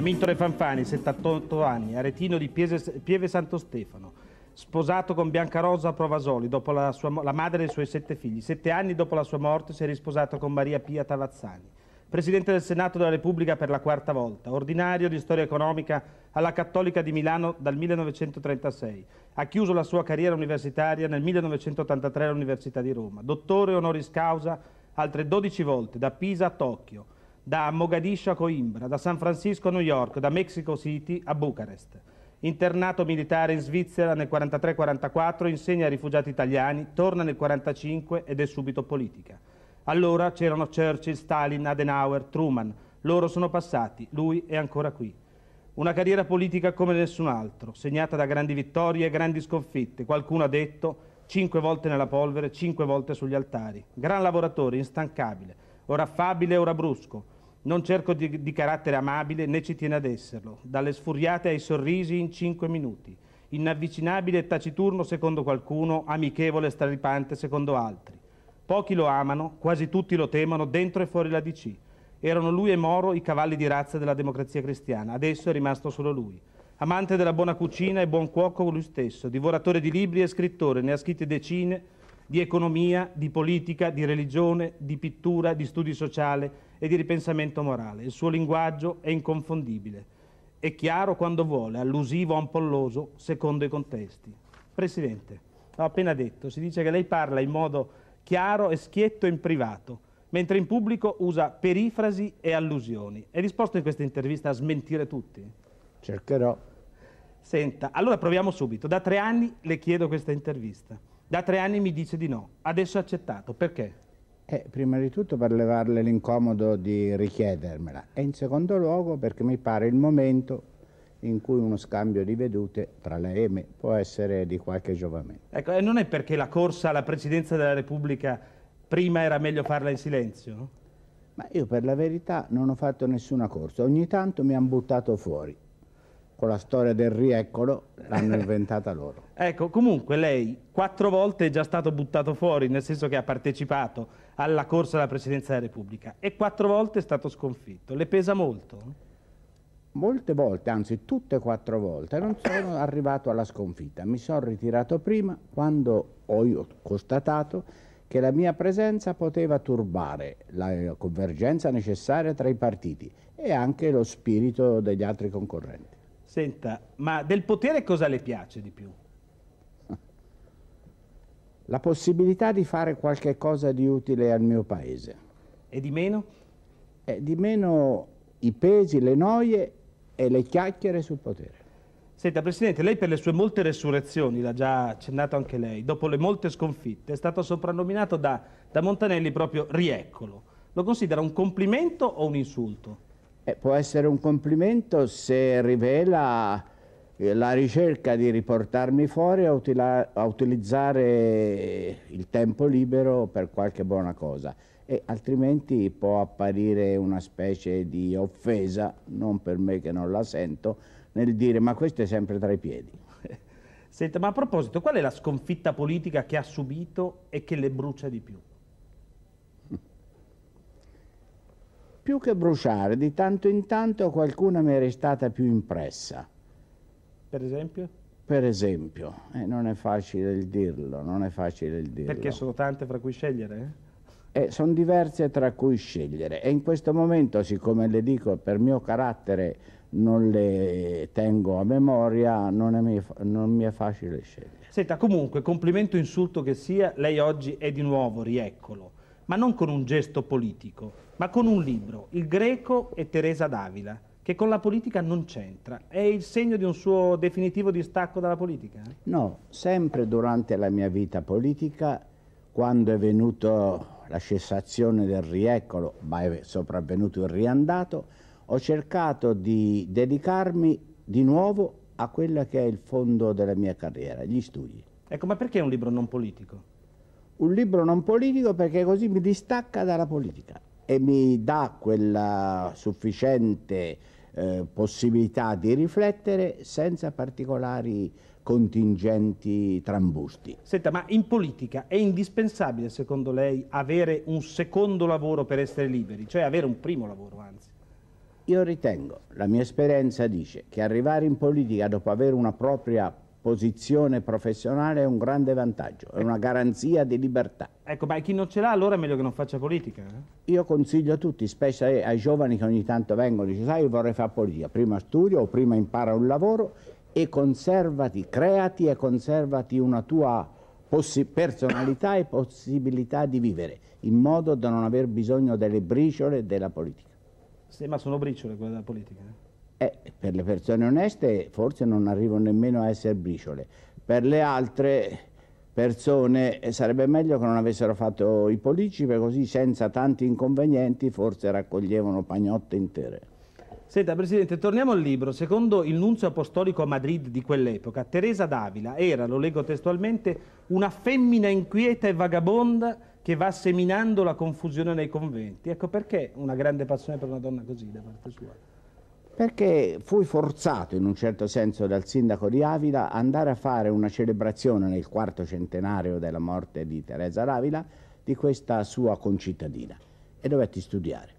Amintore Fanfani, 78 anni, aretino di Piese, Pieve Santo Stefano, sposato con Bianca Rosa Provasoli, la, sua, la, madre dei suoi sette figli. Sette anni dopo la sua morte si è risposato con Maria Pia Tavazzani. Presidente del Senato della Repubblica per la quarta volta, ordinario di storia economica alla Cattolica di Milano dal 1936. Ha chiuso la sua carriera universitaria nel 1983 all'Università di Roma. Dottore honoris causa altre 12 volte, da Pisa a Tokyo da Mogadiscio a Coimbra, da San Francisco a New York, da Mexico City a Bucarest. Internato militare in Svizzera nel 43-44, insegna ai rifugiati italiani, torna nel 45 ed è subito politica. Allora c'erano Churchill, Stalin, Adenauer, Truman. Loro sono passati, lui è ancora qui. Una carriera politica come nessun altro, segnata da grandi vittorie e grandi sconfitte. Qualcuno ha detto cinque volte nella polvere, cinque volte sugli altari. Gran lavoratore, instancabile ora affabile, ora brusco. Non cerco di, di carattere amabile, né ci tiene ad esserlo. Dalle sfuriate ai sorrisi in cinque minuti. Inavvicinabile e taciturno secondo qualcuno, amichevole e straripante secondo altri. Pochi lo amano, quasi tutti lo temono, dentro e fuori la DC. Erano lui e Moro i cavalli di razza della democrazia cristiana, adesso è rimasto solo lui. Amante della buona cucina e buon cuoco lui stesso, divoratore di libri e scrittore, ne ha scritte decine, di economia, di politica, di religione, di pittura, di studi sociali e di ripensamento morale. Il suo linguaggio è inconfondibile, è chiaro quando vuole, allusivo, ampolloso, secondo i contesti. Presidente, l'ho appena detto, si dice che lei parla in modo chiaro e schietto in privato, mentre in pubblico usa perifrasi e allusioni. È disposto in questa intervista a smentire tutti? Cercherò. Senta, allora proviamo subito. Da tre anni le chiedo questa intervista. Da tre anni mi dice di no, adesso ha accettato, perché? Eh, prima di tutto per levarle l'incomodo di richiedermela e in secondo luogo perché mi pare il momento in cui uno scambio di vedute tra lei e me può essere di qualche giovamento. Ecco, e non è perché la corsa alla presidenza della Repubblica prima era meglio farla in silenzio? No? Ma io per la verità non ho fatto nessuna corsa, ogni tanto mi hanno buttato fuori con la storia del rieccolo l'hanno inventata loro. Ecco, comunque lei quattro volte è già stato buttato fuori, nel senso che ha partecipato alla corsa alla Presidenza della Repubblica e quattro volte è stato sconfitto. Le pesa molto? Molte volte, anzi tutte e quattro volte, non sono arrivato alla sconfitta. Mi sono ritirato prima quando ho constatato che la mia presenza poteva turbare la convergenza necessaria tra i partiti e anche lo spirito degli altri concorrenti. Senta, ma del potere cosa le piace di più? La possibilità di fare qualche cosa di utile al mio paese. E di meno? E di meno i pesi, le noie e le chiacchiere sul potere. Senta, Presidente, lei per le sue molte resurrezioni, l'ha già accennato anche lei, dopo le molte sconfitte, è stato soprannominato da, da Montanelli proprio Rieccolo. Lo considera un complimento o un insulto? Eh, può essere un complimento se rivela eh, la ricerca di riportarmi fuori a, utila- a utilizzare il tempo libero per qualche buona cosa e altrimenti può apparire una specie di offesa, non per me che non la sento, nel dire ma questo è sempre tra i piedi. Senta, ma a proposito, qual è la sconfitta politica che ha subito e che le brucia di più? più che bruciare, di tanto in tanto qualcuna mi è restata più impressa. Per esempio? Per esempio, eh, non è facile il dirlo, non è facile il dirlo. Perché sono tante fra cui scegliere? Eh, eh sono diverse tra cui scegliere e in questo momento, siccome le dico per mio carattere non le tengo a memoria, non, mi, non mi è facile scegliere. Senta, comunque, complimento insulto che sia, lei oggi è di nuovo, rieccolo, ma non con un gesto politico, ma con un libro, Il greco e Teresa d'Avila, che con la politica non c'entra. È il segno di un suo definitivo distacco dalla politica? No, sempre durante la mia vita politica, quando è venuto la cessazione del rieccolo, ma è sopravvenuto il riandato, ho cercato di dedicarmi di nuovo a quello che è il fondo della mia carriera, gli studi. Ecco, ma perché un libro non politico? Un libro non politico perché così mi distacca dalla politica e mi dà quella sufficiente eh, possibilità di riflettere senza particolari contingenti trambusti. Senta, ma in politica è indispensabile secondo lei avere un secondo lavoro per essere liberi, cioè avere un primo lavoro anzi? Io ritengo, la mia esperienza dice che arrivare in politica dopo avere una propria posizione professionale è un grande vantaggio, è una garanzia di libertà. Ecco, ma chi non ce l'ha allora è meglio che non faccia politica? Eh? Io consiglio a tutti, specie ai, giovani che ogni tanto vengono e dicono sai io vorrei fare politica, prima studio o prima impara un lavoro e conservati, creati e conservati una tua personalità e possibilità di vivere, in modo da non aver bisogno delle briciole della politica. Sì, ma sono briciole quelle della politica. Eh? Eh, per le persone oneste forse non arrivano nemmeno a essere briciole, per le altre persone eh, sarebbe meglio che non avessero fatto i politici, perché così senza tanti inconvenienti forse raccoglievano pagnotte intere. Senta Presidente, torniamo al libro. Secondo il nunzio apostolico a Madrid di quell'epoca, Teresa d'Avila era, lo leggo testualmente, una femmina inquieta e vagabonda che va seminando la confusione nei conventi. Ecco perché una grande passione per una donna così da parte sua perché fui forzato in un certo senso dal sindaco di Avila andare a fare una celebrazione nel quarto centenario della morte di Teresa d'Avila di questa sua concittadina e dovetti studiare.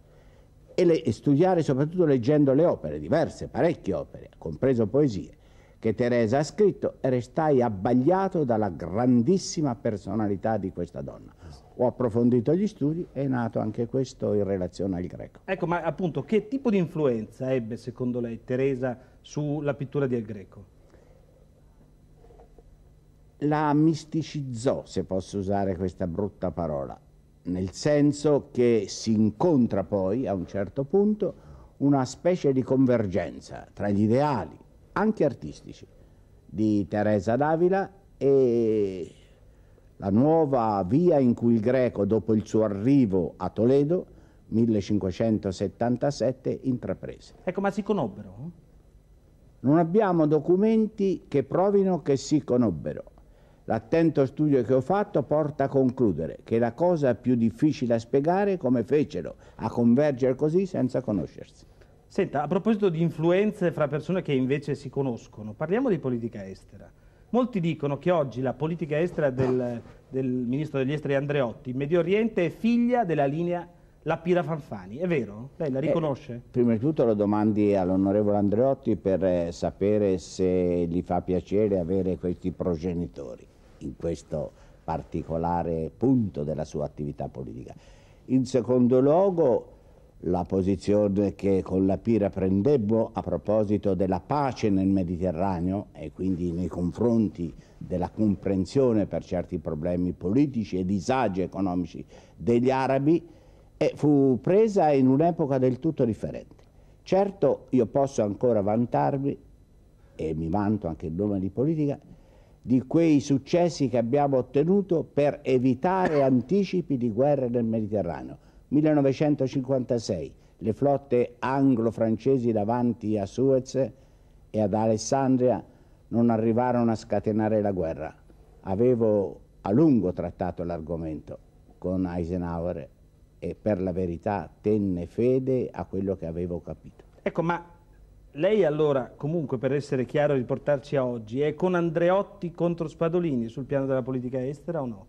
E, le, e studiare soprattutto leggendo le opere, diverse, parecchie opere, compreso poesie, che Teresa ha scritto e restai abbagliato dalla grandissima personalità di questa donna ho approfondito gli studi, è nato anche questo in relazione al greco. Ecco, ma appunto che tipo di influenza ebbe secondo lei Teresa sulla pittura di El Greco? La misticizzò, se posso usare questa brutta parola, nel senso che si incontra poi a un certo punto una specie di convergenza tra gli ideali, anche artistici, di Teresa d'Avila e la nuova via in cui il greco, dopo il suo arrivo a Toledo, 1577, intraprese. Ecco, ma si conobbero? Non abbiamo documenti che provino che si conobbero. L'attento studio che ho fatto porta a concludere che la cosa più difficile a spiegare è come fecero a convergere così senza conoscersi. Senta, a proposito di influenze fra persone che invece si conoscono, parliamo di politica estera. Molti dicono che oggi la politica estera del, del ministro degli esteri Andreotti in Medio Oriente è figlia della linea la Pira Fanfani, è vero? Lei la eh, riconosce? Eh, prima di tutto lo domandi all'onorevole Andreotti per eh, sapere se gli fa piacere avere questi progenitori in questo particolare punto della sua attività politica. In secondo luogo la posizione che con la Pira prendemmo a proposito della pace nel Mediterraneo e quindi nei confronti della comprensione per certi problemi politici e disagi economici degli arabi fu presa in un'epoca del tutto differente. Certo io posso ancora vantarmi, e mi vanto anche in nome di politica, di quei successi che abbiamo ottenuto per evitare anticipi di guerre nel Mediterraneo 1956 le flotte anglo-francesi davanti a Suez e ad Alessandria non arrivarono a scatenare la guerra. Avevo a lungo trattato l'argomento con Eisenhower e per la verità tenne fede a quello che avevo capito. Ecco, ma lei allora, comunque per essere chiaro e riportarci a oggi, è con Andreotti contro Spadolini sul piano della politica estera o no?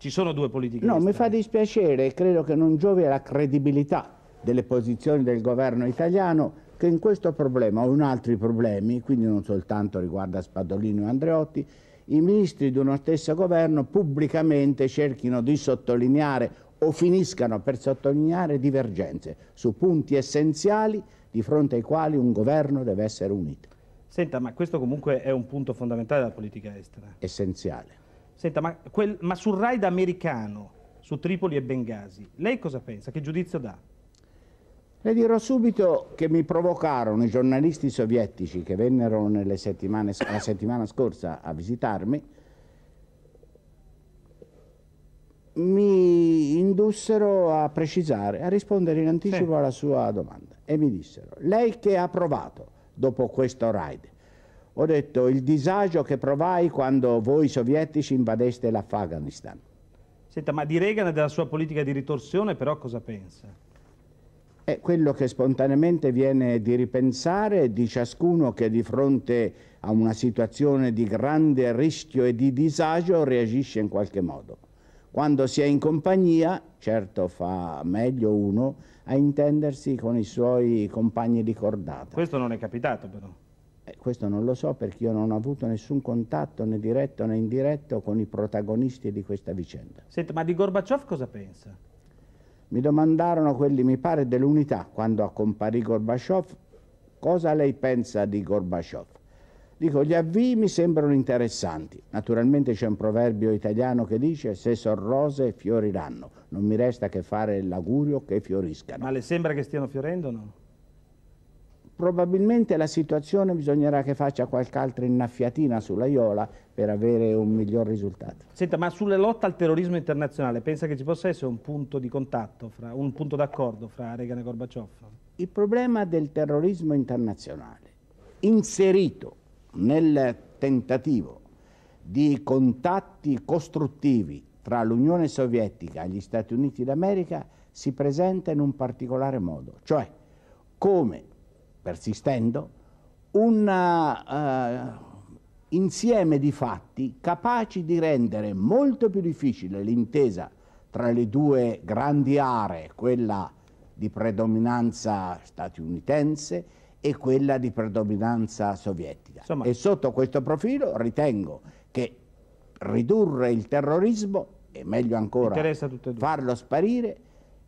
Ci sono due politiche No, mi fa dispiacere e credo che non giovi alla credibilità delle posizioni del governo italiano che in questo problema o in altri problemi, quindi non soltanto riguarda Spadolino e Andreotti, i ministri di uno stesso governo pubblicamente cerchino di sottolineare o finiscano per sottolineare divergenze su punti essenziali di fronte ai quali un governo deve essere unito. Senta, ma questo comunque è un punto fondamentale della politica estera. Essenziale. Senta, ma, quel, ma sul raid americano, su Tripoli e Benghazi, lei cosa pensa? Che giudizio dà? Le dirò subito che mi provocarono i giornalisti sovietici che vennero la settimana scorsa a visitarmi, mi indussero a precisare, a rispondere in anticipo sì. alla sua domanda e mi dissero, lei che ha provato dopo questo raid, ho detto il disagio che provai quando voi sovietici invadeste l'Afghanistan. Senta, ma di Reagan e della sua politica di ritorsione però cosa pensa? È quello che spontaneamente viene di ripensare di ciascuno che di fronte a una situazione di grande rischio e di disagio reagisce in qualche modo. Quando si è in compagnia, certo fa meglio uno a intendersi con i suoi compagni di cordata. Questo non è capitato però. Eh, questo non lo so perché io non ho avuto nessun contatto né diretto né indiretto con i protagonisti di questa vicenda. Senta, ma di Gorbaciov cosa pensa? Mi domandarono quelli, mi pare, dell'unità quando comparì Gorbaciov, cosa lei pensa di Gorbaciov? Dico, gli avvii mi sembrano interessanti. Naturalmente c'è un proverbio italiano che dice se son rose fioriranno. Non mi resta che fare l'augurio che fioriscano. Ma le sembra che stiano fiorendo o no? Probabilmente la situazione bisognerà che faccia qualche altra innaffiatina sulla Iola per avere un miglior risultato. Senta, ma sulle lotte al terrorismo internazionale pensa che ci possa essere un punto di contatto, fra, un punto d'accordo fra Reagan e Gorbaciov? Il problema del terrorismo internazionale, inserito nel tentativo di contatti costruttivi tra l'Unione Sovietica e gli Stati Uniti d'America, si presenta in un particolare modo, cioè come persistendo, un uh, insieme di fatti capaci di rendere molto più difficile l'intesa tra le due grandi aree, quella di predominanza statunitense e quella di predominanza sovietica. Insomma. E sotto questo profilo ritengo che ridurre il terrorismo, e meglio ancora farlo sparire,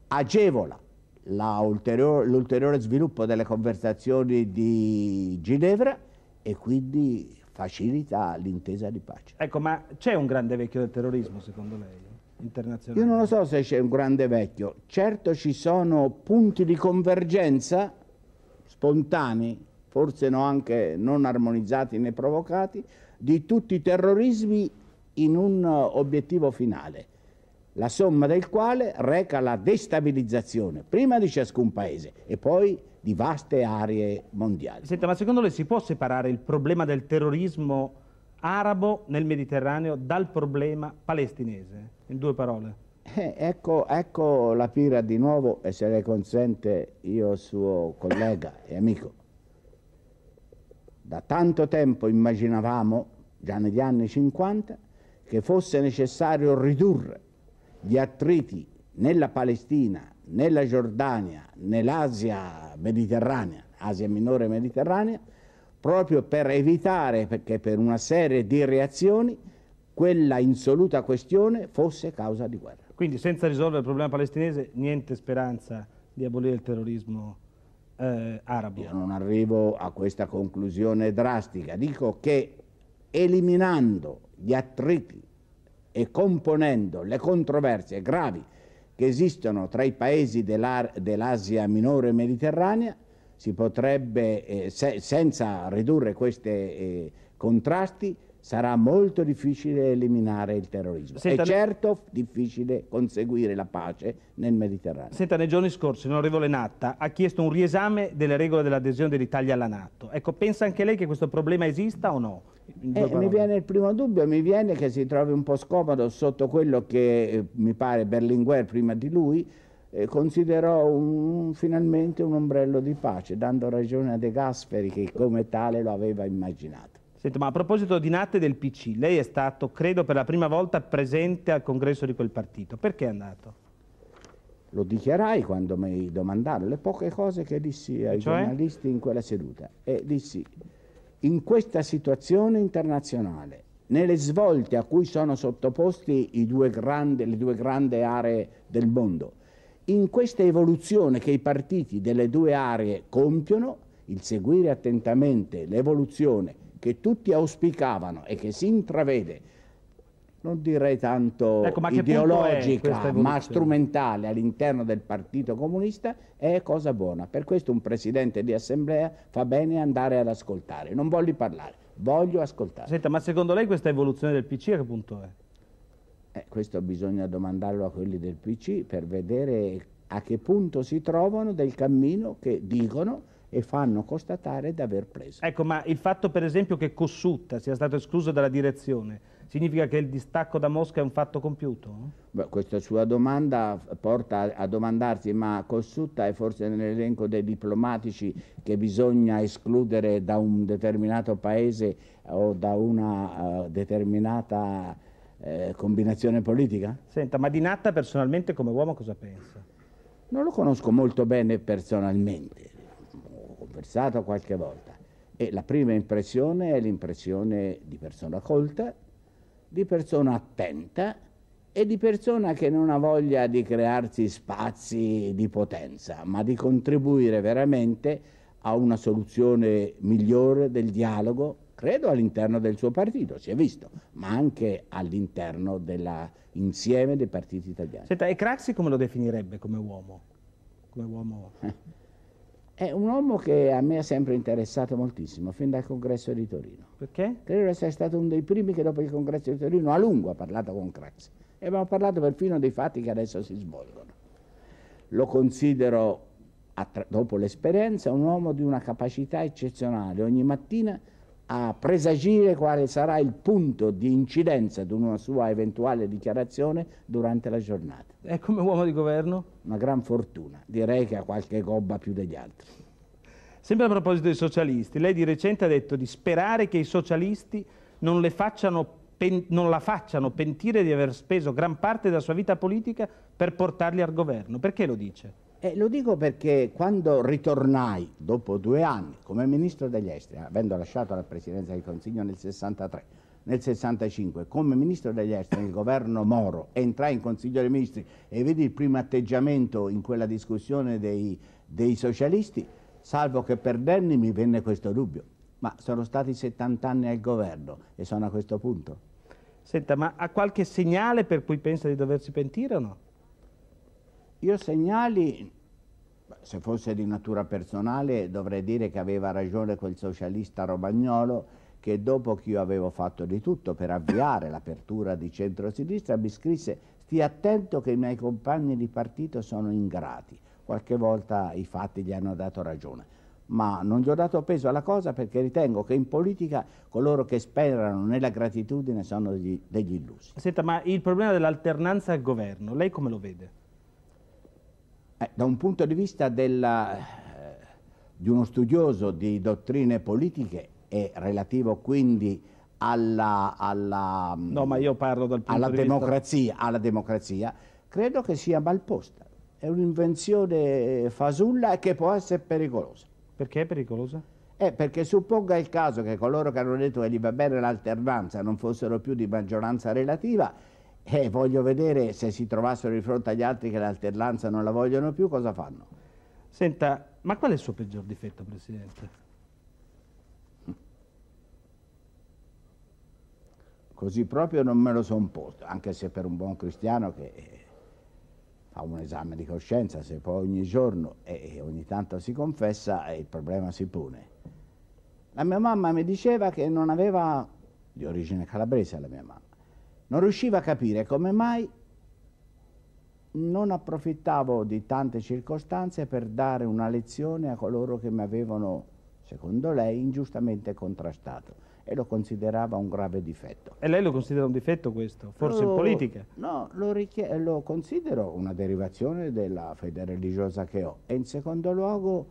agevola l'ulteriore sviluppo delle conversazioni di Ginevra e quindi facilita l'intesa di pace. Ecco, ma c'è un grande vecchio del terrorismo secondo lei? Internazionale? Io non lo so se c'è un grande vecchio, certo ci sono punti di convergenza spontanei, forse no anche non armonizzati né provocati, di tutti i terrorismi in un uh, obiettivo finale la somma del quale reca la destabilizzazione prima di ciascun paese e poi di vaste aree mondiali. Senta, ma secondo lei si può separare il problema del terrorismo arabo nel Mediterraneo dal problema palestinese? In due parole. Eh, ecco, ecco, la pira di nuovo e se le consente io suo collega e amico. Da tanto tempo immaginavamo, già negli anni 50, che fosse necessario ridurre gli attriti nella Palestina, nella Giordania, nell'Asia mediterranea, Asia minore mediterranea, proprio per evitare che per una serie di reazioni quella insoluta questione fosse causa di guerra. Quindi senza risolvere il problema palestinese niente speranza di abolire il terrorismo eh, arabo. Io non arrivo a questa conclusione drastica, dico che eliminando gli attriti e componendo le controversie gravi che esistono tra i paesi dell'Asia minore e mediterranea, si potrebbe, eh, se, senza ridurre questi eh, contrasti, sarà molto difficile eliminare il terrorismo. Senta, è certo difficile conseguire la pace nel Mediterraneo. Senta, nei giorni scorsi l'onorevole Natta ha chiesto un riesame delle regole dell'adesione dell'Italia alla Nato. Ecco, pensa anche lei che questo problema esista o no? Eh, mi viene il primo dubbio, mi viene che si trovi un po' scomodo sotto quello che eh, mi pare Berlinguer prima di lui eh, considerò un, finalmente un ombrello di pace, dando ragione a De Gasperi che come tale lo aveva immaginato. Senta, ma a proposito di Natte del PC, lei è stato, credo, per la prima volta presente al congresso di quel partito. Perché è andato? Lo dichiarai quando mi domandarono le poche cose che dissi ai cioè? giornalisti in quella seduta. E dissi, in questa situazione internazionale, nelle svolte a cui sono sottoposte le due grandi aree del mondo, in questa evoluzione che i partiti delle due aree compiono, il seguire attentamente l'evoluzione che tutti auspicavano e che si intravede, non direi tanto ecco, ma ideologica, ma strumentale all'interno del Partito Comunista, è cosa buona. Per questo un presidente di assemblea fa bene andare ad ascoltare. Non voglio parlare, voglio ascoltare. Senta, ma secondo lei questa evoluzione del PC a che punto è? Eh, questo bisogna domandarlo a quelli del PC per vedere a che punto si trovano del cammino che dicono e fanno constatare di aver preso. Ecco, ma il fatto per esempio che Cossutta sia stato escluso dalla direzione, significa che il distacco da Mosca è un fatto compiuto? Beh, questa sua domanda porta a, domandarsi ma Cossutta è forse nell'elenco dei diplomatici che bisogna escludere da un determinato paese o da una uh, determinata uh, combinazione politica? Senta, ma di Natta personalmente come uomo cosa pensa? Non lo conosco molto bene personalmente conversato qualche volta e la prima impressione è l'impressione di persona colta, di persona attenta e di persona che non ha voglia di crearsi spazi di potenza, ma di contribuire veramente a una soluzione migliore del dialogo, credo all'interno del suo partito, si è visto, ma anche all'interno dell'insieme dei partiti italiani. Senta, e Craxi come lo definirebbe come uomo? Come uomo... È un uomo che a me ha sempre interessato moltissimo, fin dal congresso di Torino. Perché? Credo di essere stato uno dei primi che dopo il congresso di Torino a lungo ha parlato con Craxi. E abbiamo parlato perfino dei fatti che adesso si svolgono. Lo considero, dopo l'esperienza, un uomo di una capacità eccezionale. Ogni mattina a presagire quale sarà il punto di incidenza di una sua eventuale dichiarazione durante la giornata. E come uomo di governo? Una gran fortuna, direi che ha qualche gobba più degli altri. Sempre a proposito dei socialisti, lei di recente ha detto di sperare che i socialisti non, facciano, pen, non la facciano pentire di aver speso gran parte della sua vita politica per portarli al governo. Perché lo dice? E lo dico perché quando ritornai dopo due anni come ministro degli esteri, avendo lasciato la presidenza del Consiglio nel 63, nel 65, come ministro degli esteri nel governo Moro, entrai in Consiglio dei Ministri e vedi il primo atteggiamento in quella discussione dei, dei socialisti, salvo che per Denny mi venne questo dubbio. Ma sono stati 70 anni al governo e sono a questo punto. Senta, ma ha qualche segnale per cui pensa di doversi pentire o no? Io segnali, se fosse di natura personale, dovrei dire che aveva ragione quel socialista romagnolo che dopo che io avevo fatto di tutto per avviare l'apertura di centro-sinistra mi scrisse stia attento che i miei compagni di partito sono ingrati. Qualche volta i fatti gli hanno dato ragione, ma non gli ho dato peso alla cosa perché ritengo che in politica coloro che sperano nella gratitudine sono degli, degli illusi. Senta, ma il problema dell'alternanza al governo, lei come lo vede? Eh, da un punto di vista della, eh, di uno studioso di dottrine politiche è relativo quindi alla, alla, mm, no, alla, di democrazia, alla democrazia, credo che sia malposta. È un'invenzione fasulla e che può essere pericolosa. Perché è pericolosa? Eh, perché supponga il caso che coloro che hanno detto che gli va bene l'alternanza non fossero più di maggioranza relativa, e eh, voglio vedere se si trovassero di fronte agli altri che l'alternanza non la vogliono più, cosa fanno. Senta, ma qual è il suo peggior difetto, Presidente? Così proprio non me lo sono posto, anche se per un buon cristiano che eh, fa un esame di coscienza, se poi ogni giorno e ogni tanto si confessa, eh, il problema si pone. La mia mamma mi diceva che non aveva, di origine calabrese la mia mamma, non riusciva a capire come mai non approfittavo di tante circostanze per dare una lezione a coloro che mi avevano, secondo lei, ingiustamente contrastato e lo considerava un grave difetto. E lei lo considera un difetto questo? Forse lo, in politica? No, lo, lo, considero una derivazione della fede religiosa che ho e in secondo luogo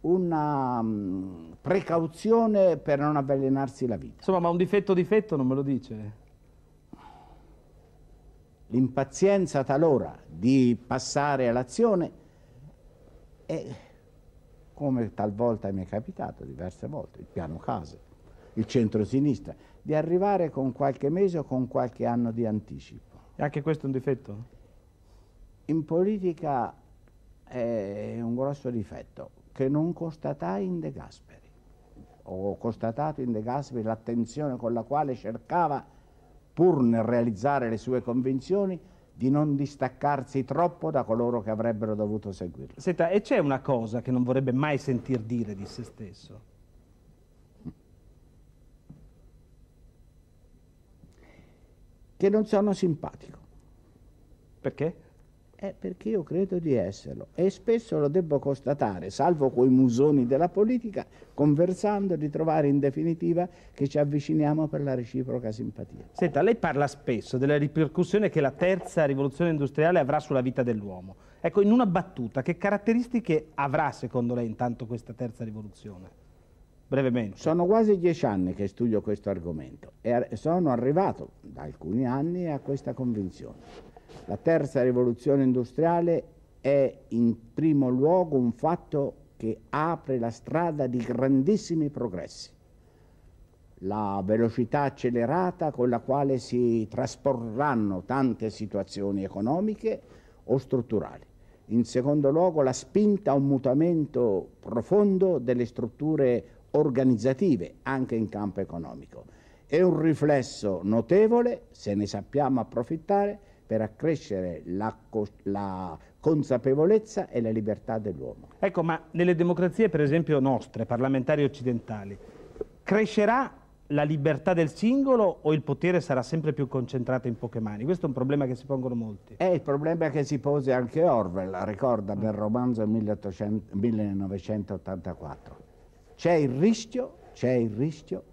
una mh, mm, precauzione per non avvelenarsi la vita. Insomma, ma un difetto difetto non me lo dice? l'impazienza talora di passare all'azione e come talvolta mi è capitato diverse volte, il piano case, il centro-sinistra, di arrivare con qualche mese o con qualche anno di anticipo. E anche questo è un difetto? In politica è un grosso difetto che non constatai in De Gasperi. Ho constatato in De Gasperi l'attenzione con la quale cercava pur nel realizzare le sue convinzioni, di non distaccarsi troppo da coloro che avrebbero dovuto seguirlo. Senta, e c'è una cosa che non vorrebbe mai sentir dire di se stesso? Che non sono simpatico. Perché? è perché io credo di esserlo e spesso lo devo constatare, salvo coi musoni della politica, conversando di trovare in definitiva che ci avviciniamo per la reciproca simpatia. Senta, lei parla spesso della ripercussione che la terza rivoluzione industriale avrà sulla vita dell'uomo. Ecco, in una battuta, che caratteristiche avrà secondo lei intanto questa terza rivoluzione? Brevemente. Sono quasi dieci anni che studio questo argomento e sono arrivato da alcuni anni a questa convinzione la terza rivoluzione industriale è in primo luogo un fatto che apre la strada di grandissimi progressi. La velocità accelerata con la quale si trasporranno tante situazioni economiche o strutturali. In secondo luogo la spinta a un mutamento profondo delle strutture organizzative anche in campo economico. È un riflesso notevole, se ne sappiamo approfittare, per accrescere la, la consapevolezza e la libertà dell'uomo. Ecco, ma nelle democrazie, per esempio nostre, parlamentari occidentali, crescerà la libertà del singolo o il potere sarà sempre più concentrato in poche mani? Questo è un problema che si pongono molti. È il problema che si pose anche Orwell, ricorda mm. nel romanzo 1800, 1984. C'è il rischio, c'è il rischio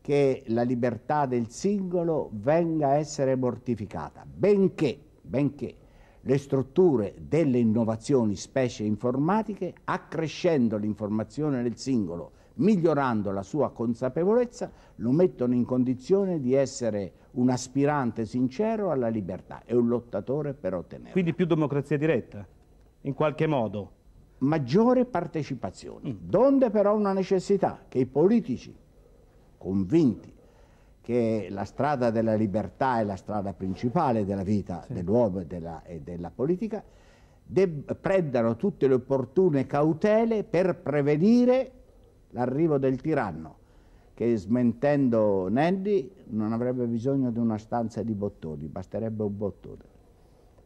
che la libertà del singolo venga a essere mortificata, benché, benché le strutture delle innovazioni, specie informatiche, accrescendo l'informazione del singolo, migliorando la sua consapevolezza, lo mettono in condizione di essere un aspirante sincero alla libertà e un lottatore per ottenerla. Quindi più democrazia diretta, in qualche modo. Maggiore partecipazione, mm. donde però una necessità che i politici convinti che la strada della libertà è la strada principale della vita sì. dell'uomo e della, e della politica, prendano tutte le opportune cautele per prevenire l'arrivo del tiranno, che smentendo Nelli non avrebbe bisogno di una stanza di bottoni, basterebbe un bottone.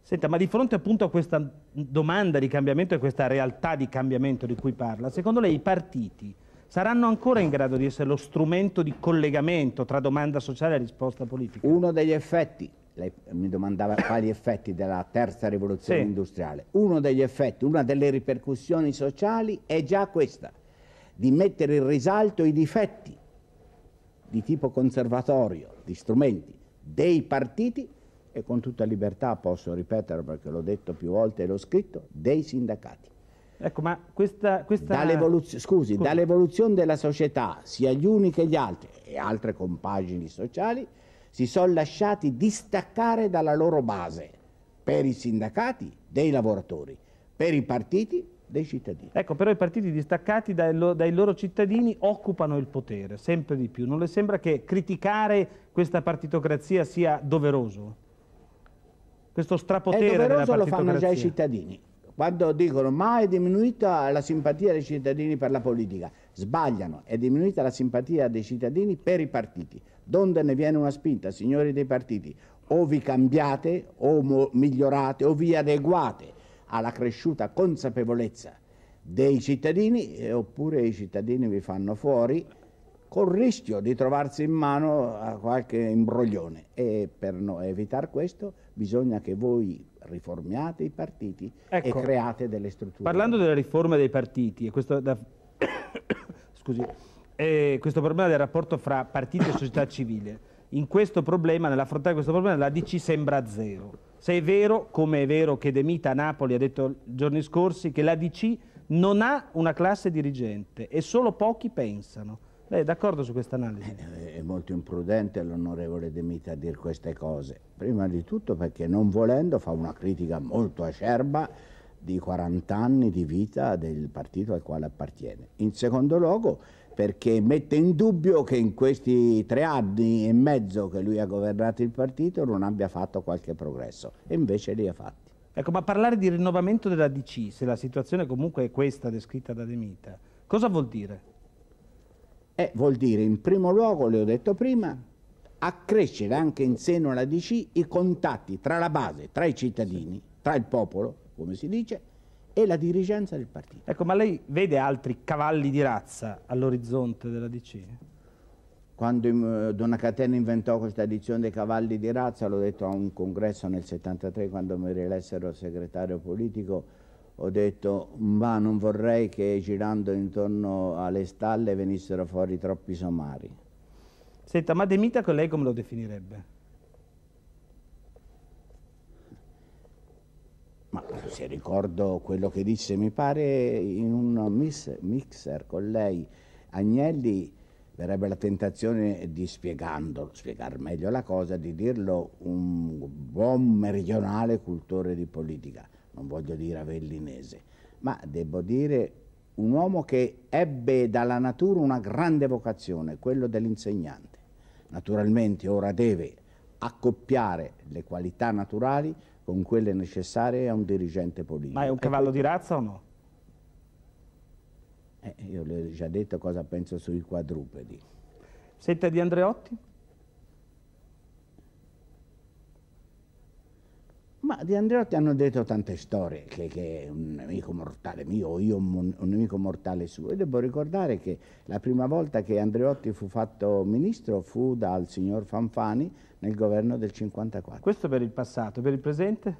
Senta, ma di fronte appunto a questa domanda di cambiamento e questa realtà di cambiamento di cui parla, secondo lei i partiti saranno ancora in grado di essere lo strumento di collegamento tra domanda sociale e risposta politica? Uno degli effetti, lei mi domandava quali effetti della terza rivoluzione sì. industriale, uno degli effetti, una delle ripercussioni sociali è già questa, di mettere in risalto i difetti di tipo conservatorio, di strumenti, dei partiti e con tutta libertà posso ripetere perché l'ho detto più volte e l'ho scritto, dei sindacati. Ecco, ma questa... questa... Dall'evoluzione, scusi, dall'evoluzione della società, sia gli uni che gli altri e altre compagini sociali, si sono lasciati distaccare dalla loro base, per i sindacati dei lavoratori, per i partiti dei cittadini. Ecco, però i partiti distaccati dai, lo, dai, loro cittadini occupano il potere, sempre di più. Non le sembra che criticare questa partitocrazia sia doveroso? Questo strapotere della È doveroso lo fanno già i cittadini quando dicono ma è diminuita la simpatia dei cittadini per la politica, sbagliano, è diminuita la simpatia dei cittadini per i partiti. Donde ne viene una spinta, signori dei partiti, o vi cambiate o migliorate o vi adeguate alla cresciuta consapevolezza dei cittadini eh, oppure i cittadini vi fanno fuori col rischio di trovarsi in mano a qualche imbroglione e per no, evitare questo bisogna che voi riformiate i partiti ecco, e create delle strutture. Parlando della riforma dei partiti e questo, da... Scusi, eh, questo problema del rapporto fra partiti e società civile, in questo problema, nell'affrontare questo problema, la DC sembra zero. Se è vero, come è vero che Demita a Napoli ha detto giorni scorsi, che la DC non ha una classe dirigente e solo pochi pensano. Lei è d'accordo su questa analisi? Eh, è molto imprudente l'onorevole De Mita a dire queste cose. Prima di tutto perché non volendo fa una critica molto acerba di 40 anni di vita del partito al quale appartiene. In secondo luogo perché mette in dubbio che in questi tre anni e mezzo che lui ha governato il partito non abbia fatto qualche progresso. E invece li ha fatti. Ecco, ma parlare di rinnovamento della DC, se la situazione comunque è questa descritta da De Mita, cosa vuol dire? Eh, vuol dire in primo luogo, le ho detto prima, accrescere anche in seno alla DC i contatti tra la base, tra i cittadini, tra il popolo, come si dice, e la dirigenza del partito. Ecco, ma lei vede altri cavalli di razza all'orizzonte della DC? Quando eh, Donna Catena inventò questa edizione dei cavalli di razza, l'ho detto a un congresso nel 73 quando mi rielessero segretario politico, ho detto ma non vorrei che girando intorno alle stalle venissero fuori troppi somari. Senta, ma Demitaco lei come lo definirebbe? Ma se ricordo quello che disse, mi pare in un mixer con lei, Agnelli verrebbe la tentazione di spiegando, spiegare meglio la cosa, di dirlo un buon meridionale cultore di politica non voglio dire avellinese, ma devo dire un uomo che ebbe dalla natura una grande vocazione, quello dell'insegnante. Naturalmente ora deve accoppiare le qualità naturali con quelle necessarie a un dirigente politico. Ma è un cavallo di razza o no? Eh, io le ho già detto cosa penso sui quadrupedi. Senta di Andreotti? Ma di Andreotti hanno detto tante storie, che, che è un nemico mortale mio, o io un, un, nemico mortale suo. E devo ricordare che la prima volta che Andreotti fu fatto ministro fu dal signor Fanfani nel governo del 54. Questo per il passato, per il presente?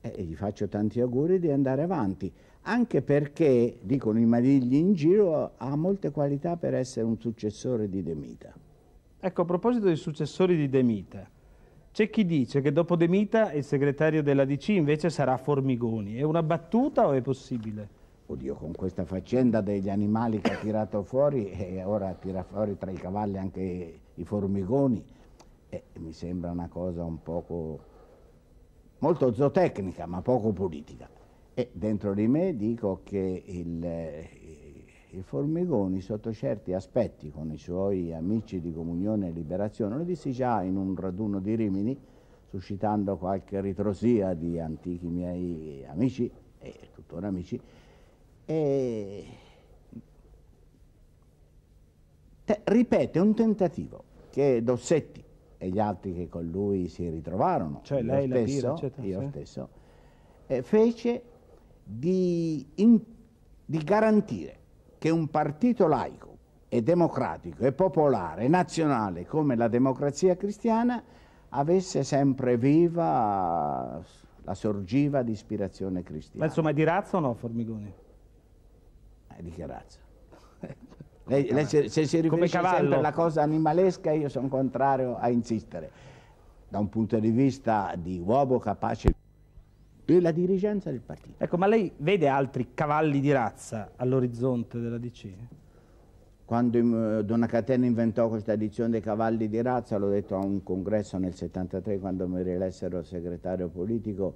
E, eh, e gli faccio tanti auguri di andare avanti, anche perché, dicono i maligni in giro, ha molte qualità per essere un successore di De Mita. Ecco, a proposito dei successori di De Mita, c'è chi dice che dopo De Mita il segretario della DC invece sarà Formigoni. È una battuta o è possibile? Oddio, con questa faccenda degli animali che ha tirato fuori e ora tira fuori tra i cavalli anche i formigoni, eh, mi sembra una cosa un poco... molto zootecnica ma poco politica. E dentro di me dico che il, il Formigoni sotto certi aspetti con i suoi amici di Comunione e Liberazione, lo dissi già in un raduno di Rimini, suscitando qualche ritrosia di antichi miei amici, e tuttora amici, e te, ripete un tentativo che Dossetti e gli altri che con lui si ritrovarono, cioè lei, stesso, la tira, io sì. stesso, eh, fece di, in, di garantire che un partito laico e democratico e popolare, e nazionale come la democrazia cristiana avesse sempre viva la sorgiva di ispirazione cristiana. Ma insomma è di razza o no Formigoni? È di che razza? lei, lei se, se, si riferisce sempre alla cosa animalesca io sono contrario a insistere. Da un punto di vista di uomo capace di della dirigenza del partito. Ecco, ma lei vede altri cavalli di razza all'orizzonte della DC? Quando eh, Donna Catena inventò questa edizione dei cavalli di razza, l'ho detto a un congresso nel 73 quando mi rielessero segretario politico,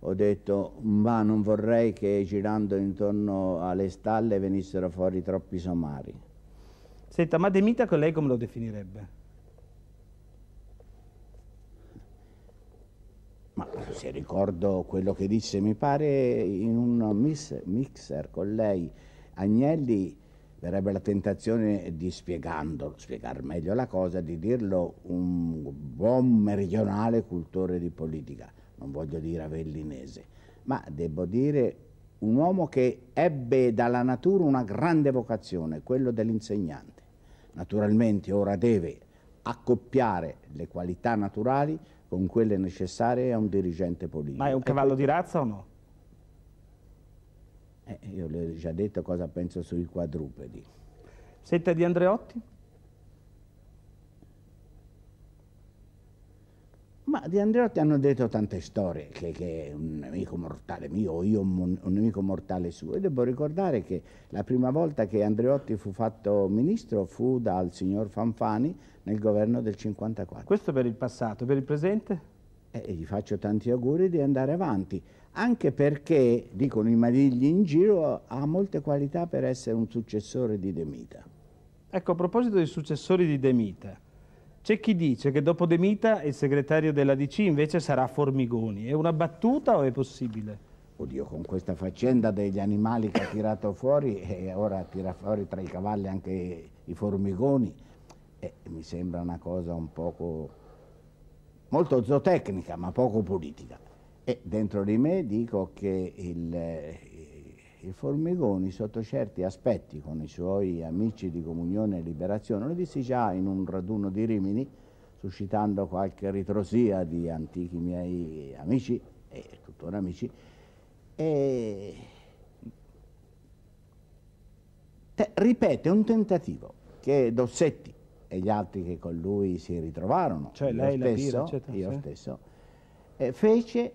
ho detto ma non vorrei che girando intorno alle stalle venissero fuori troppi somari. Senta, ma De Mita con lei come lo definirebbe? Ma se ricordo quello che disse, mi pare in un mix, mixer con lei, Agnelli verrebbe la tentazione di spiegandolo, spiegare meglio la cosa, di dirlo un buon meridionale cultore di politica, non voglio dire avellinese, ma devo dire un uomo che ebbe dalla natura una grande vocazione, quello dell'insegnante. Naturalmente ora deve accoppiare le qualità naturali con quelle necessarie a un dirigente politico. Ma è un cavallo di razza o no? Eh, io le ho già detto cosa penso sui quadrupedi. Senta di Andreotti? Ma di Andreotti hanno detto tante storie, che, che è un nemico mortale mio, io un, un nemico mortale suo. E devo ricordare che la prima volta che Andreotti fu fatto ministro fu dal signor Fanfani nel governo del 54. Questo per il passato, per il presente? E gli faccio tanti auguri di andare avanti, anche perché, dicono i maligni in giro, ha molte qualità per essere un successore di Demita. Ecco, a proposito dei successori di Demita, c'è chi dice che dopo Demita il segretario della DC invece sarà Formigoni. È una battuta o è possibile? Oddio, con questa faccenda degli animali che ha tirato fuori e eh, ora tira fuori tra i cavalli anche i formigoni, eh, mi sembra una cosa un poco... molto zootecnica ma poco politica. E dentro di me dico che il, il Formigoni sotto certi aspetti con i suoi amici di Comunione e Liberazione, lo dissi già in un raduno di Rimini, suscitando qualche ritrosia di antichi miei amici, e tuttora amici, e ripete un tentativo che Dossetti e gli altri che con lui si ritrovarono, cioè io lei, stesso, la eccetera, io stesso eh, fece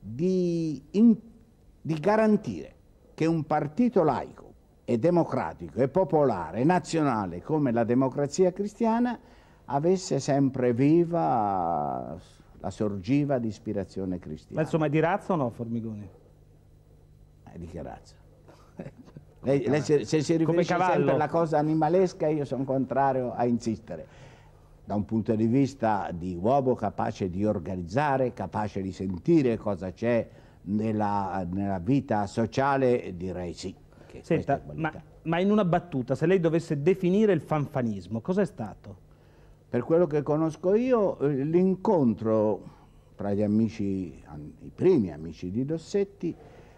di, in, di garantire che un partito laico e democratico e popolare e nazionale come la democrazia cristiana avesse sempre viva la sorgiva di ispirazione cristiana. Ma insomma è di razza o no Formigoni? È eh, di che razza? lei, lei se, se, si riferisce sempre alla cosa animalesca io sono contrario a insistere. Da un punto di vista di uomo capace di organizzare, capace di sentire cosa c'è nella, nella vita sociale direi sì. Senta, ma, ma in una battuta, se lei dovesse definire il fanfanismo, cosa è stato? Per quello che conosco io, eh, l'incontro tra gli amici, i primi amici di Dossetti,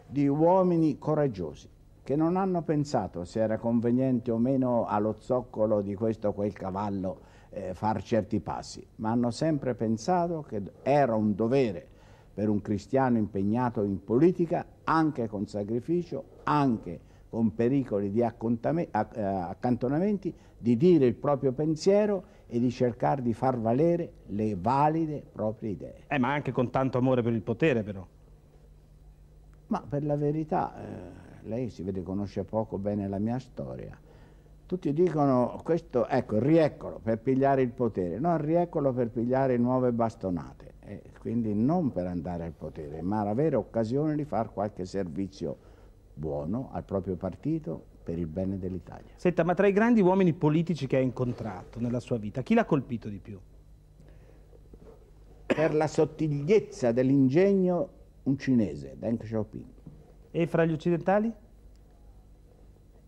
di uomini coraggiosi che non hanno pensato se era conveniente o meno allo zoccolo di questo o quel cavallo eh, far certi passi, ma hanno sempre pensato che era un dovere per un cristiano impegnato in politica, anche con sacrificio, anche con pericoli di eh, accantonamenti, di dire il proprio pensiero e di cercare di far valere le valide proprie idee. Eh, ma anche con tanto amore per il potere, però. Ma per la verità, eh, lei si vede, conosce poco bene la mia storia. Tutti dicono questo, ecco, rieccolo per pigliare il potere. No, rieccolo per pigliare nuove bastonate e eh, quindi non per andare al potere, ma avere occasione di fare qualche servizio buono al proprio partito per il bene dell'Italia. Senta, ma tra i grandi uomini politici che ha incontrato nella sua vita, chi l'ha colpito di più? Per la sottigliezza dell'ingegno un cinese, Deng Xiaoping. E fra gli occidentali?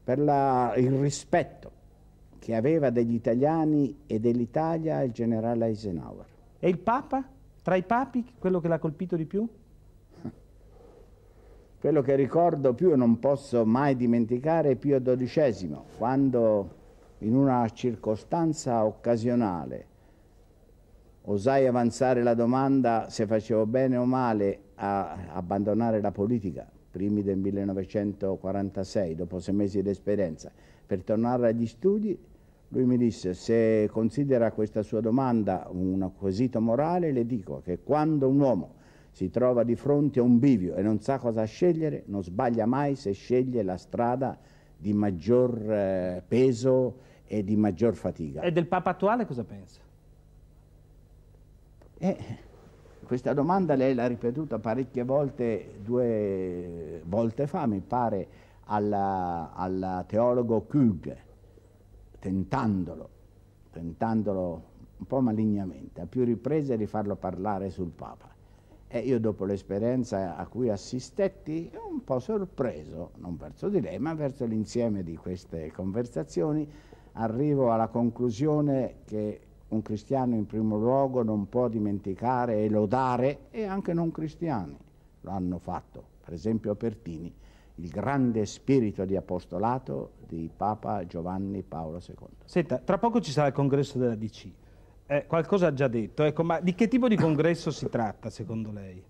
Per la, il rispetto che aveva degli italiani e dell'Italia il generale Eisenhower. E il Papa? Tra i papi, quello che l'ha colpito di più? Quello che ricordo più, e non posso mai dimenticare, è Pio XII, quando in una circostanza occasionale osai avanzare la domanda se facevo bene o male a abbandonare la politica, primi del 1946, dopo sei mesi di esperienza, per tornare agli studi lui mi disse, se considera questa sua domanda un quesito morale, le dico che quando un uomo si trova di fronte a un bivio e non sa cosa scegliere, non sbaglia mai se sceglie la strada di maggior eh, peso e di maggior fatica. E del Papa attuale cosa pensa? Eh, questa domanda lei l'ha ripetuta parecchie volte, due volte fa mi pare, al teologo Kug tentandolo, tentandolo un po' malignamente, a più riprese di farlo parlare sul Papa. E io dopo l'esperienza a cui assistetti, un po' sorpreso, non verso di lei, ma verso l'insieme di queste conversazioni, arrivo alla conclusione che un cristiano in primo luogo non può dimenticare e lodare, e anche non cristiani lo hanno fatto, per esempio Pertini, il grande spirito di apostolato di Papa Giovanni Paolo II. Senta, tra poco ci sarà il congresso della DC. Eh, qualcosa ha già detto, ecco, ma di che tipo di congresso si tratta secondo lei?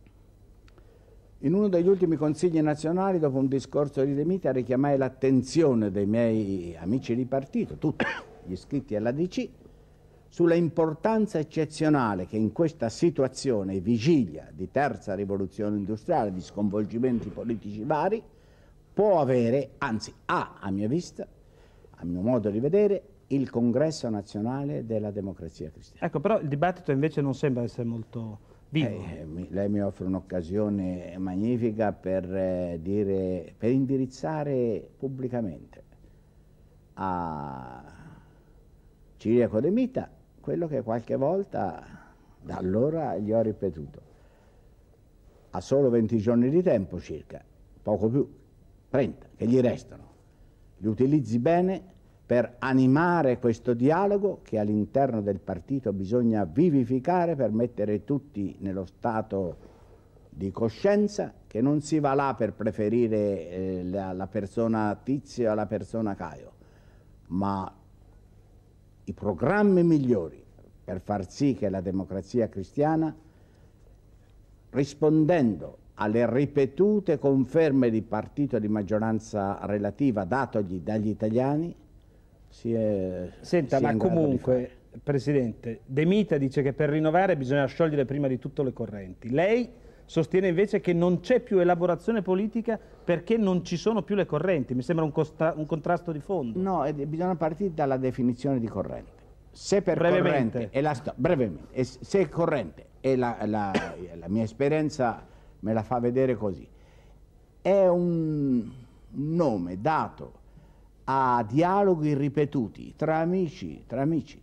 In uno degli ultimi consigli nazionali, dopo un discorso di Demita, richiamai l'attenzione dei miei amici di partito, tutti gli iscritti all'ADC, sulla importanza eccezionale che in questa situazione vigilia di terza rivoluzione industriale, di sconvolgimenti politici vari, può avere, anzi ha a mia vista, a mio modo di vedere, il congresso nazionale della democrazia cristiana. Ecco, però il dibattito invece non sembra essere molto vivo. Eh, eh lei mi offre un'occasione magnifica per, eh, dire, per indirizzare pubblicamente a Ciriaco De Mita quello che qualche volta da allora gli ho ripetuto. Ha solo 20 giorni di tempo circa, poco più, 30 che gli restano, li utilizzi bene per animare questo dialogo che all'interno del partito bisogna vivificare per mettere tutti nello stato di coscienza che non si va là per preferire eh, la, la persona Tizio alla persona Caio, ma i programmi migliori per far sì che la democrazia cristiana rispondendo alle ripetute conferme di partito di maggioranza relativa datogli dagli italiani si è Senta, si è ma comunque, Presidente, De Mita dice che per rinnovare bisogna sciogliere prima di tutto le correnti. Lei sostiene invece che non c'è più elaborazione politica perché non ci sono più le correnti. Mi sembra un, un contrasto di fondo. No, bisogna partire dalla definizione di corrente. Se per brevemente. corrente, è la, brevemente, se corrente è la, la, la mia esperienza me la fa vedere così. È un nome dato a dialoghi ripetuti tra amici, tra amici,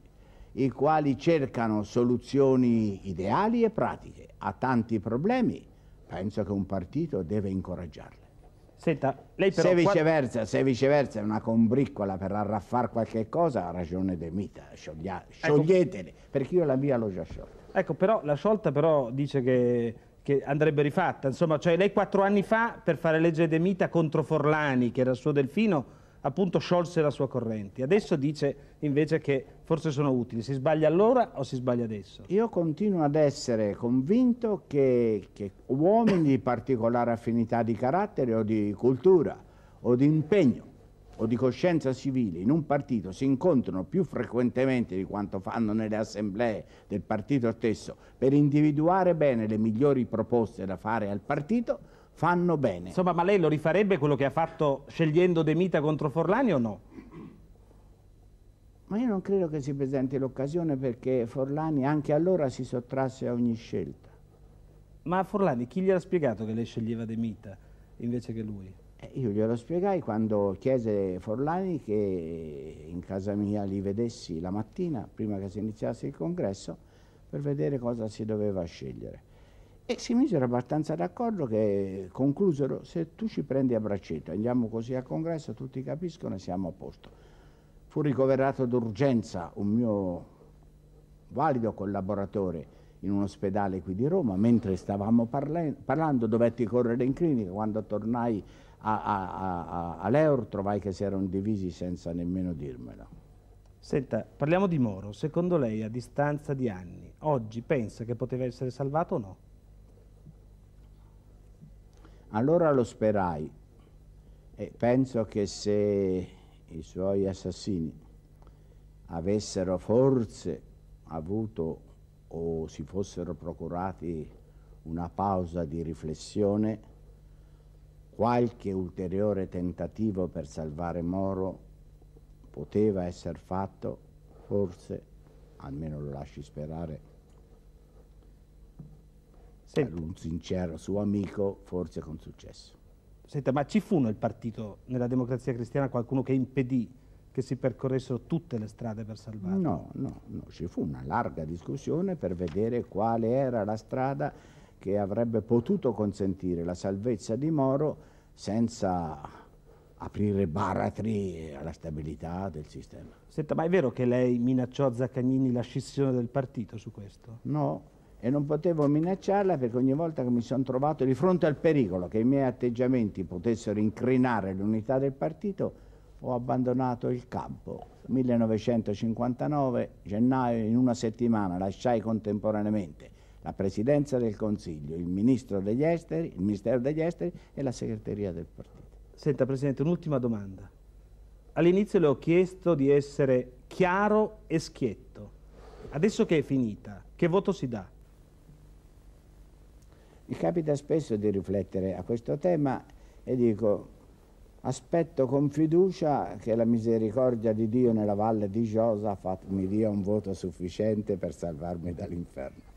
i quali cercano soluzioni ideali e pratiche a tanti problemi. Penso che un partito deve incoraggiarle. Senta, lei però... Se viceversa, se viceversa è una combriccola per arraffar qualche cosa, ha ragione De Mita, ecco. scioglietele, ecco. perché io la mia l'ho già sciolta. Ecco, però la sciolta però dice che che andrebbe rifatta. Insomma, cioè lei quattro anni fa, per fare legge De Mita contro Forlani, che era il suo delfino, appunto sciolse la sua corrente. Adesso dice invece che forse sono utili. Si sbaglia allora o si sbaglia adesso? Io continuo ad essere convinto che, che uomini di particolare affinità di carattere o di cultura o di impegno o di coscienza civile in un partito si incontrano più frequentemente di quanto fanno nelle assemblee del partito stesso per individuare bene le migliori proposte da fare al partito, fanno bene. Insomma, ma lei lo rifarebbe quello che ha fatto scegliendo De Mita contro Forlani o no? Ma io non credo che si presenti l'occasione perché Forlani anche allora si sottrasse a ogni scelta. Ma Forlani chi gli ha spiegato che lei sceglieva De Mita invece che lui? Eh, io glielo spiegai quando chiese Forlani che in casa mia li vedessi la mattina, prima che si iniziasse il congresso, per vedere cosa si doveva scegliere. E si misero abbastanza d'accordo che conclusero, se tu ci prendi a braccetto, andiamo così al congresso, tutti capiscono e siamo a posto. Fu ricoverato d'urgenza un mio valido collaboratore in un ospedale qui di Roma, mentre stavamo parla parlando dovetti correre in clinica, quando tornai a, a, a, a trovai che si erano divisi senza nemmeno dirmelo. Senta, parliamo di Moro. Secondo lei, a distanza di anni, oggi pensa che poteva essere salvato o no? Allora lo sperai e penso che se i suoi assassini avessero forse avuto o si fossero procurati una pausa di riflessione, Qualche ulteriore tentativo per salvare Moro poteva essere fatto, forse, almeno lo lasci sperare, per un sincero suo amico, forse con successo. Senta, ma ci fu nel partito, nella democrazia cristiana, qualcuno che impedì che si percorressero tutte le strade per salvarlo? No, no, no, ci fu una larga discussione per vedere quale era la strada che avrebbe potuto consentire la salvezza di Moro senza aprire baratri alla stabilità del sistema. Senta, ma è vero che lei minacciò a Zaccagnini la scissione del partito su questo? No, e non potevo minacciarla perché ogni volta che mi sono trovato di fronte al pericolo che i miei atteggiamenti potessero incrinare l'unità del partito, ho abbandonato il campo. 1959, gennaio, in una settimana lasciai contemporaneamente la Presidenza del Consiglio, il Ministro degli Esteri, il Ministero degli Esteri e la Segreteria del Partito. Senta Presidente, un'ultima domanda. All'inizio le ho chiesto di essere chiaro e schietto. Adesso che è finita, che voto si dà? Mi capita spesso di riflettere a questo tema e dico aspetto con fiducia che la misericordia di Dio nella valle di Giosafat mi dia un voto sufficiente per salvarmi dall'inferno.